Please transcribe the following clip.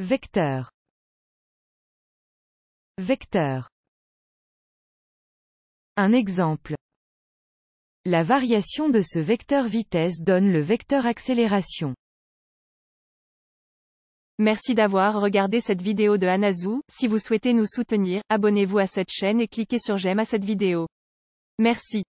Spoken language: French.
Vecteur. Vecteur. Un exemple. La variation de ce vecteur vitesse donne le vecteur accélération. Merci d'avoir regardé cette vidéo de Anazou. Si vous souhaitez nous soutenir, abonnez-vous à cette chaîne et cliquez sur j'aime à cette vidéo. Merci.